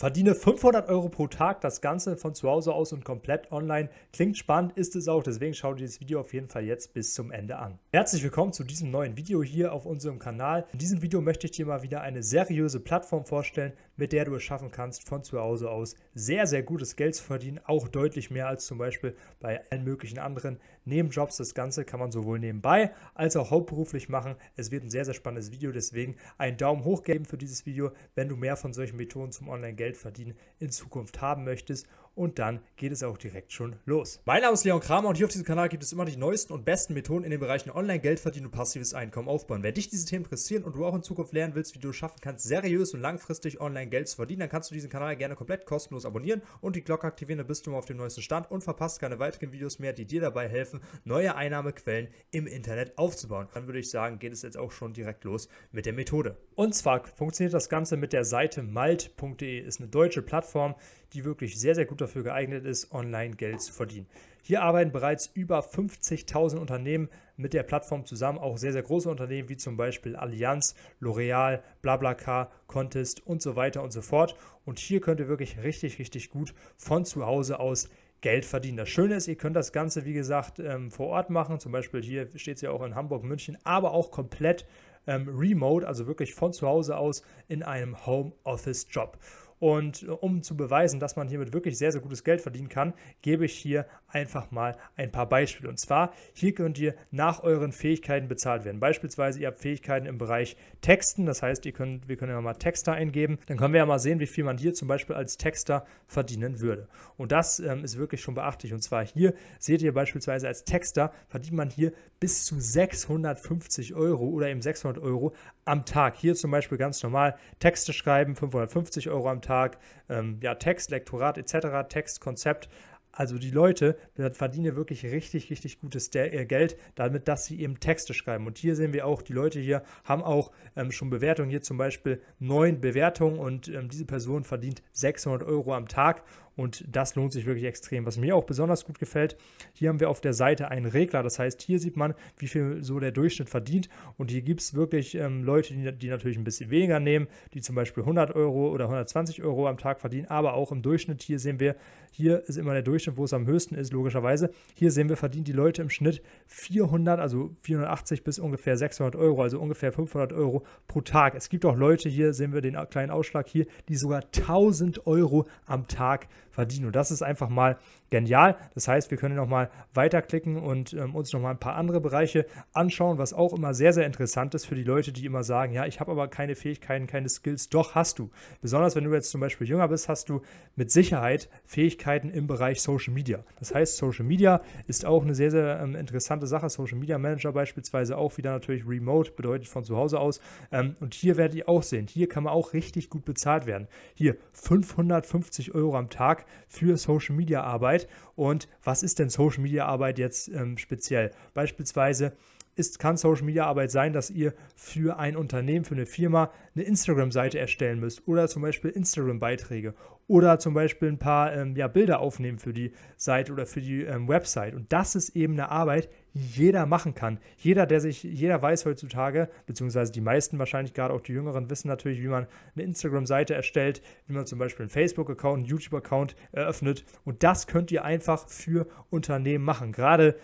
Verdiene 500 Euro pro Tag, das Ganze von zu Hause aus und komplett online. Klingt spannend, ist es auch, deswegen schau dir das Video auf jeden Fall jetzt bis zum Ende an. Herzlich willkommen zu diesem neuen Video hier auf unserem Kanal. In diesem Video möchte ich dir mal wieder eine seriöse Plattform vorstellen, mit der du es schaffen kannst, von zu Hause aus sehr, sehr gutes Geld zu verdienen, auch deutlich mehr als zum Beispiel bei allen möglichen anderen Nebenjobs. Das Ganze kann man sowohl nebenbei als auch hauptberuflich machen. Es wird ein sehr, sehr spannendes Video, deswegen einen Daumen hoch geben für dieses Video, wenn du mehr von solchen Methoden zum Online-Geld Geld verdienen in Zukunft haben möchtest und dann geht es auch direkt schon los. Mein Name ist Leon Kramer und hier auf diesem Kanal gibt es immer die neuesten und besten Methoden in den Bereichen Online, Geld verdienen und passives Einkommen aufbauen. Wenn dich diese Themen interessieren und du auch in Zukunft lernen willst, wie du es schaffen kannst, seriös und langfristig online Geld zu verdienen, dann kannst du diesen Kanal gerne komplett kostenlos abonnieren und die Glocke aktivieren, dann bist du immer auf dem neuesten Stand und verpasst keine weiteren Videos mehr, die dir dabei helfen, neue Einnahmequellen im Internet aufzubauen. Dann würde ich sagen, geht es jetzt auch schon direkt los mit der Methode. Und zwar funktioniert das Ganze mit der Seite malt.de, ist eine deutsche Plattform, die wirklich sehr, sehr gut dafür geeignet ist, online Geld zu verdienen. Hier arbeiten bereits über 50.000 Unternehmen mit der Plattform zusammen, auch sehr, sehr große Unternehmen wie zum Beispiel Allianz, L'Oreal, BlaBlaCar, Contest und so weiter und so fort. Und hier könnt ihr wirklich richtig, richtig gut von zu Hause aus Geld verdienen. Das Schöne ist, ihr könnt das Ganze, wie gesagt, ähm, vor Ort machen. Zum Beispiel hier steht es ja auch in Hamburg, München, aber auch komplett ähm, remote, also wirklich von zu Hause aus in einem Homeoffice-Job. Und äh, um zu beweisen, dass man hiermit wirklich sehr, sehr gutes Geld verdienen kann, gebe ich hier einfach mal ein paar Beispiele. Und zwar, hier könnt ihr nach euren Fähigkeiten bezahlt werden. Beispielsweise, ihr habt Fähigkeiten im Bereich Texten. Das heißt, ihr könnt, wir können ja mal Texter eingeben. Dann können wir ja mal sehen, wie viel man hier zum Beispiel als Texter verdienen würde. Und das ähm, ist wirklich schon beachtlich. Und zwar hier seht ihr beispielsweise als Texter verdient man hier bis zu 650 Euro oder eben 600 Euro am Tag. Hier zum Beispiel ganz normal Texte schreiben, 550 Euro am Tag. Tag, ähm, ja, Text, Lektorat etc., Text, Konzept. Also die Leute verdienen wirklich richtig, richtig gutes äh, Geld damit, dass sie eben Texte schreiben. Und hier sehen wir auch, die Leute hier haben auch ähm, schon Bewertungen. Hier zum Beispiel neun Bewertungen und ähm, diese Person verdient 600 Euro am Tag. Und das lohnt sich wirklich extrem. Was mir auch besonders gut gefällt, hier haben wir auf der Seite einen Regler. Das heißt, hier sieht man, wie viel so der Durchschnitt verdient. Und hier gibt es wirklich ähm, Leute, die, die, natürlich ein bisschen weniger nehmen, die zum Beispiel 100 Euro oder 120 Euro am Tag verdienen. Aber auch im Durchschnitt, hier sehen wir, hier ist immer der Durchschnitt, wo es am höchsten ist, logischerweise. Hier sehen wir, verdienen die Leute im Schnitt 400, also 480 bis ungefähr 600 Euro, also ungefähr 500 Euro pro Tag. Es gibt auch Leute, hier sehen wir den kleinen Ausschlag hier, die sogar 1000 Euro am Tag verdienen verdienen. Und das ist einfach mal genial. Das heißt, wir können nochmal weiterklicken und ähm, uns nochmal ein paar andere Bereiche anschauen, was auch immer sehr, sehr interessant ist für die Leute, die immer sagen, ja, ich habe aber keine Fähigkeiten, keine Skills. Doch, hast du. Besonders wenn du jetzt zum Beispiel jünger bist, hast du mit Sicherheit Fähigkeiten im Bereich Social Media. Das heißt, Social Media ist auch eine sehr, sehr ähm, interessante Sache. Social Media Manager beispielsweise auch wieder natürlich remote, bedeutet von zu Hause aus. Ähm, und hier werdet ihr auch sehen, hier kann man auch richtig gut bezahlt werden. Hier 550 Euro am Tag für Social Media Arbeit. Und was ist denn Social Media Arbeit jetzt ähm, speziell? Beispielsweise ist, kann Social Media Arbeit sein, dass ihr für ein Unternehmen, für eine Firma eine Instagram-Seite erstellen müsst oder zum Beispiel Instagram-Beiträge oder zum Beispiel ein paar ähm, ja, Bilder aufnehmen für die Seite oder für die ähm, Website. Und das ist eben eine Arbeit, die jeder machen kann. Jeder, der sich, jeder weiß heutzutage, beziehungsweise die meisten wahrscheinlich, gerade auch die Jüngeren, wissen natürlich, wie man eine Instagram-Seite erstellt, wie man zum Beispiel einen Facebook-Account, einen YouTube-Account eröffnet. Und das könnt ihr einfach für Unternehmen machen. Gerade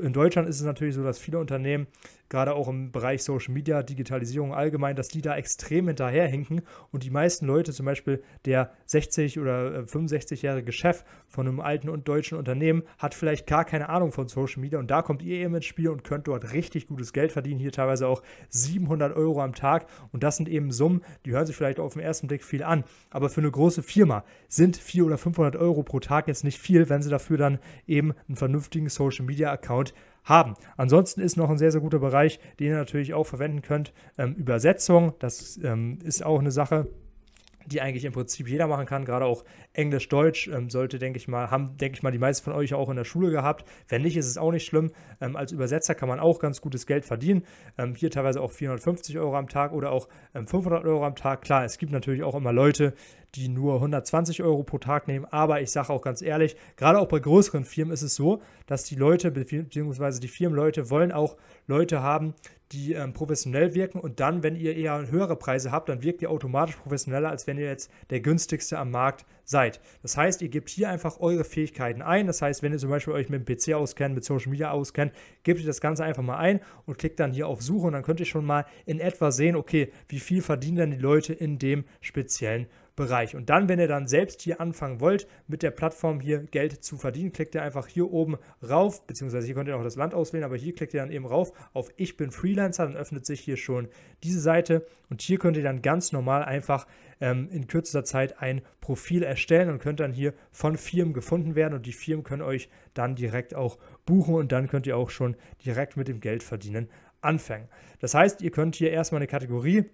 in Deutschland ist es natürlich so, dass viele Unternehmen gerade auch im Bereich Social Media, Digitalisierung allgemein, dass die da extrem hinterherhinken und die meisten Leute, zum Beispiel der 60- oder 65-jährige äh, Chef von einem alten und deutschen Unternehmen, hat vielleicht gar keine Ahnung von Social Media und da kommt ihr eben ins Spiel und könnt dort richtig gutes Geld verdienen, hier teilweise auch 700 Euro am Tag und das sind eben Summen, die hören sich vielleicht auf den ersten Blick viel an, aber für eine große Firma sind 400 oder 500 Euro pro Tag jetzt nicht viel, wenn sie dafür dann eben einen vernünftigen Social Media Account haben haben. Ansonsten ist noch ein sehr, sehr guter Bereich, den ihr natürlich auch verwenden könnt. Ähm, Übersetzung, das ähm, ist auch eine Sache, die eigentlich im Prinzip jeder machen kann, gerade auch Englisch-Deutsch ähm, sollte, denke ich mal, haben, denke ich mal, die meisten von euch auch in der Schule gehabt. Wenn nicht, ist es auch nicht schlimm. Ähm, als Übersetzer kann man auch ganz gutes Geld verdienen. Ähm, hier teilweise auch 450 Euro am Tag oder auch 500 ähm, Euro am Tag. Klar, es gibt natürlich auch immer Leute, die nur 120 Euro pro Tag nehmen. Aber ich sage auch ganz ehrlich, gerade auch bei größeren Firmen ist es so, dass die Leute bzw. die Firmenleute wollen auch Leute haben, die ähm, professionell wirken. Und dann, wenn ihr eher höhere Preise habt, dann wirkt ihr automatisch professioneller, als wenn ihr jetzt der günstigste am Markt seid seid. Das heißt, ihr gebt hier einfach eure Fähigkeiten ein. Das heißt, wenn ihr zum Beispiel euch mit dem PC auskennt, mit Social Media auskennt, gebt ihr das Ganze einfach mal ein und klickt dann hier auf Suche und dann könnt ihr schon mal in etwa sehen, okay, wie viel verdienen denn die Leute in dem speziellen Bereich. Bereich. Und dann, wenn ihr dann selbst hier anfangen wollt, mit der Plattform hier Geld zu verdienen, klickt ihr einfach hier oben rauf, beziehungsweise hier könnt ihr auch das Land auswählen, aber hier klickt ihr dann eben rauf auf Ich bin Freelancer, dann öffnet sich hier schon diese Seite und hier könnt ihr dann ganz normal einfach ähm, in kürzester Zeit ein Profil erstellen und könnt dann hier von Firmen gefunden werden und die Firmen können euch dann direkt auch buchen und dann könnt ihr auch schon direkt mit dem Geld verdienen anfangen. Das heißt, ihr könnt hier erstmal eine Kategorie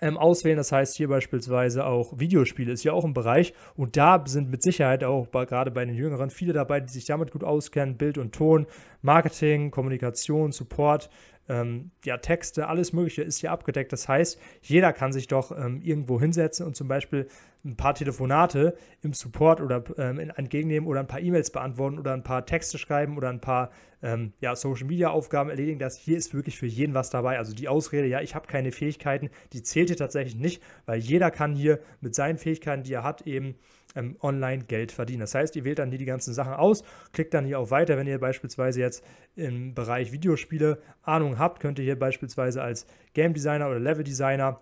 ähm, auswählen. Das heißt hier beispielsweise auch Videospiele ist ja auch ein Bereich und da sind mit Sicherheit auch bei, gerade bei den Jüngeren viele dabei, die sich damit gut auskennen, Bild und Ton, Marketing, Kommunikation, Support, ähm, ja, Texte, alles Mögliche ist hier abgedeckt. Das heißt, jeder kann sich doch ähm, irgendwo hinsetzen und zum Beispiel ein paar Telefonate im Support oder ähm, entgegennehmen oder ein paar E-Mails beantworten oder ein paar Texte schreiben oder ein paar ähm, ja, Social-Media-Aufgaben erledigen. Das hier ist wirklich für jeden was dabei. Also die Ausrede, ja, ich habe keine Fähigkeiten, die zählt hier tatsächlich nicht, weil jeder kann hier mit seinen Fähigkeiten, die er hat, eben ähm, online Geld verdienen. Das heißt, ihr wählt dann hier die ganzen Sachen aus, klickt dann hier auf Weiter. Wenn ihr beispielsweise jetzt im Bereich Videospiele Ahnung habt, könnt ihr hier beispielsweise als Game Designer oder Level Designer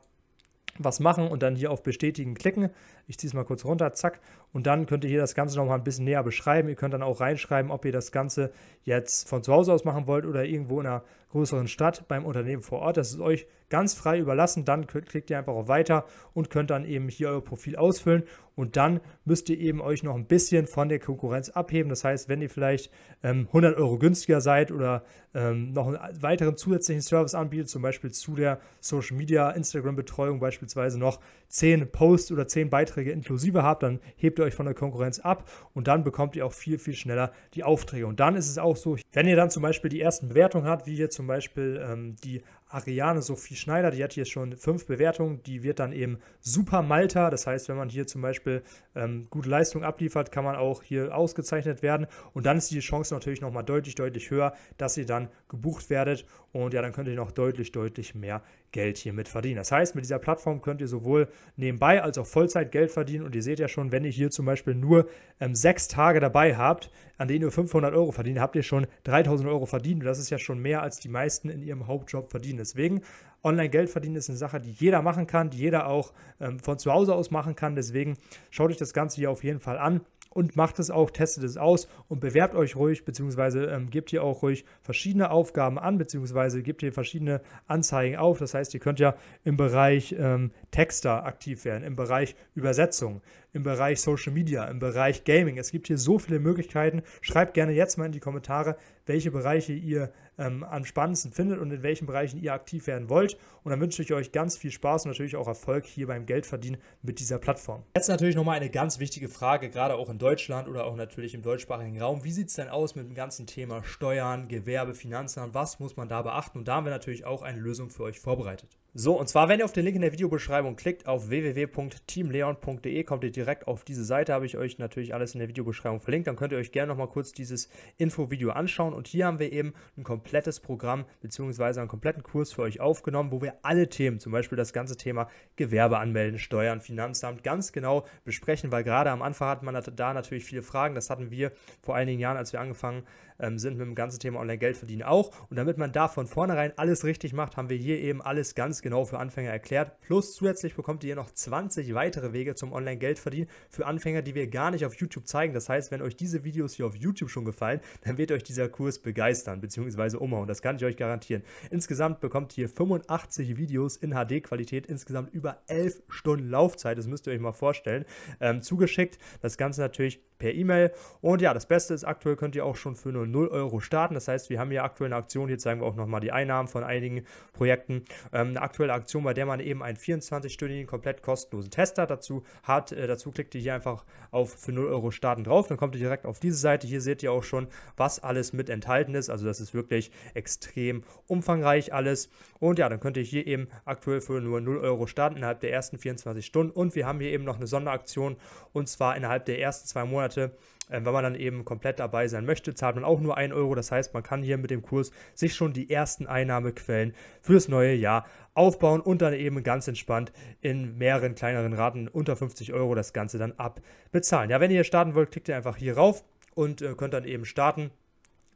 was machen und dann hier auf Bestätigen klicken. Ich ziehe es mal kurz runter, zack. Und dann könnt ihr hier das Ganze nochmal ein bisschen näher beschreiben. Ihr könnt dann auch reinschreiben, ob ihr das Ganze jetzt von zu Hause aus machen wollt oder irgendwo in einer größeren Stadt beim Unternehmen vor Ort. Das ist euch ganz frei überlassen. Dann klickt ihr einfach auf Weiter und könnt dann eben hier euer Profil ausfüllen. Und dann müsst ihr eben euch noch ein bisschen von der Konkurrenz abheben. Das heißt, wenn ihr vielleicht ähm, 100 Euro günstiger seid oder ähm, noch einen weiteren zusätzlichen Service anbietet, zum Beispiel zu der Social Media, Instagram-Betreuung beispielsweise noch 10 Posts oder 10 Beiträge Aufträge inklusive habt, dann hebt ihr euch von der Konkurrenz ab und dann bekommt ihr auch viel, viel schneller die Aufträge. Und dann ist es auch so, wenn ihr dann zum Beispiel die ersten Bewertungen habt, wie hier zum Beispiel ähm, die Ariane Sophie Schneider, die hat hier schon fünf Bewertungen, die wird dann eben Super Malta. Das heißt, wenn man hier zum Beispiel ähm, gute Leistung abliefert, kann man auch hier ausgezeichnet werden. Und dann ist die Chance natürlich nochmal deutlich, deutlich höher, dass ihr dann gebucht werdet. Und ja, dann könnt ihr noch deutlich, deutlich mehr Geld hiermit verdienen. Das heißt, mit dieser Plattform könnt ihr sowohl nebenbei als auch Vollzeit Geld verdienen. Und ihr seht ja schon, wenn ihr hier zum Beispiel nur ähm, sechs Tage dabei habt, an denen ihr 500 Euro verdient, habt ihr schon 3000 Euro verdient. Und das ist ja schon mehr, als die meisten in ihrem Hauptjob verdienen. Deswegen, online Geld verdienen ist eine Sache, die jeder machen kann, die jeder auch ähm, von zu Hause aus machen kann. Deswegen schaut euch das Ganze hier auf jeden Fall an und macht es auch, testet es aus und bewerbt euch ruhig, beziehungsweise ähm, gebt ihr auch ruhig verschiedene Aufgaben an, beziehungsweise gebt ihr verschiedene Anzeigen auf. Das heißt, ihr könnt ja im Bereich ähm, Texter aktiv werden, im Bereich Übersetzung, im Bereich Social Media, im Bereich Gaming. Es gibt hier so viele Möglichkeiten. Schreibt gerne jetzt mal in die Kommentare, welche Bereiche ihr ähm, am spannendsten findet und in welchen Bereichen ihr aktiv werden wollt. Und dann wünsche ich euch ganz viel Spaß und natürlich auch Erfolg hier beim Geldverdienen mit dieser Plattform. Jetzt natürlich nochmal eine ganz wichtige Frage, gerade auch in Deutschland oder auch natürlich im deutschsprachigen Raum. Wie sieht es denn aus mit dem ganzen Thema Steuern, Gewerbe, Finanzen? Was muss man da beachten? Und da haben wir natürlich auch eine Lösung für euch vorbereitet. So, und zwar, wenn ihr auf den Link in der Videobeschreibung klickt, auf www.teamleon.de, kommt ihr direkt auf diese Seite, habe ich euch natürlich alles in der Videobeschreibung verlinkt, dann könnt ihr euch gerne nochmal kurz dieses Infovideo anschauen und hier haben wir eben ein komplettes Programm bzw. einen kompletten Kurs für euch aufgenommen, wo wir alle Themen, zum Beispiel das ganze Thema Gewerbe anmelden, Steuern, Finanzamt, ganz genau besprechen, weil gerade am Anfang hat man da natürlich viele Fragen, das hatten wir vor einigen Jahren, als wir angefangen haben, ähm, sind mit dem ganzen Thema Online-Geld verdienen auch. Und damit man da von vornherein alles richtig macht, haben wir hier eben alles ganz genau für Anfänger erklärt. Plus zusätzlich bekommt ihr noch 20 weitere Wege zum Online-Geld verdienen für Anfänger, die wir gar nicht auf YouTube zeigen. Das heißt, wenn euch diese Videos hier auf YouTube schon gefallen, dann wird euch dieser Kurs begeistern bzw. umhauen. Das kann ich euch garantieren. Insgesamt bekommt ihr 85 Videos in HD-Qualität, insgesamt über 11 Stunden Laufzeit. Das müsst ihr euch mal vorstellen. Ähm, zugeschickt. Das Ganze natürlich per E-Mail. Und ja, das Beste ist, aktuell könnt ihr auch schon für nur 0 Euro starten. Das heißt, wir haben hier aktuell eine Aktion, hier zeigen wir auch nochmal die Einnahmen von einigen Projekten. Ähm, eine aktuelle Aktion, bei der man eben einen 24-stündigen, komplett kostenlosen Tester dazu hat. Äh, dazu klickt ihr hier einfach auf für 0 Euro starten drauf. Dann kommt ihr direkt auf diese Seite. Hier seht ihr auch schon, was alles mit enthalten ist. Also das ist wirklich extrem umfangreich alles. Und ja, dann könnt ihr hier eben aktuell für nur 0 Euro starten innerhalb der ersten 24 Stunden. Und wir haben hier eben noch eine Sonderaktion und zwar innerhalb der ersten zwei Monate Monate. Ähm, wenn man dann eben komplett dabei sein möchte, zahlt man auch nur 1 Euro. Das heißt, man kann hier mit dem Kurs sich schon die ersten Einnahmequellen fürs neue Jahr aufbauen und dann eben ganz entspannt in mehreren kleineren Raten unter 50 Euro das Ganze dann abbezahlen. Ja, wenn ihr starten wollt, klickt ihr einfach hier rauf und äh, könnt dann eben starten.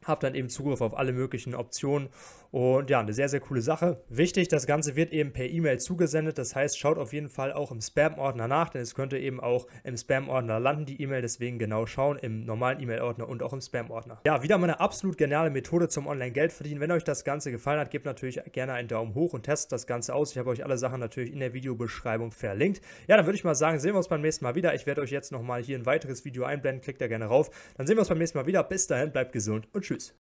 Habt dann eben Zugriff auf alle möglichen Optionen und ja, eine sehr, sehr coole Sache. Wichtig, das Ganze wird eben per E-Mail zugesendet. Das heißt, schaut auf jeden Fall auch im Spam-Ordner nach, denn es könnte eben auch im Spam-Ordner landen, die E-Mail. Deswegen genau schauen im normalen E-Mail-Ordner und auch im Spam-Ordner. Ja, wieder mal eine absolut geniale Methode zum Online-Geld verdienen. Wenn euch das Ganze gefallen hat, gebt natürlich gerne einen Daumen hoch und testet das Ganze aus. Ich habe euch alle Sachen natürlich in der Videobeschreibung verlinkt. Ja, dann würde ich mal sagen, sehen wir uns beim nächsten Mal wieder. Ich werde euch jetzt nochmal hier ein weiteres Video einblenden. Klickt da gerne rauf. Dann sehen wir uns beim nächsten Mal wieder. Bis dahin, bleibt gesund und tschüss.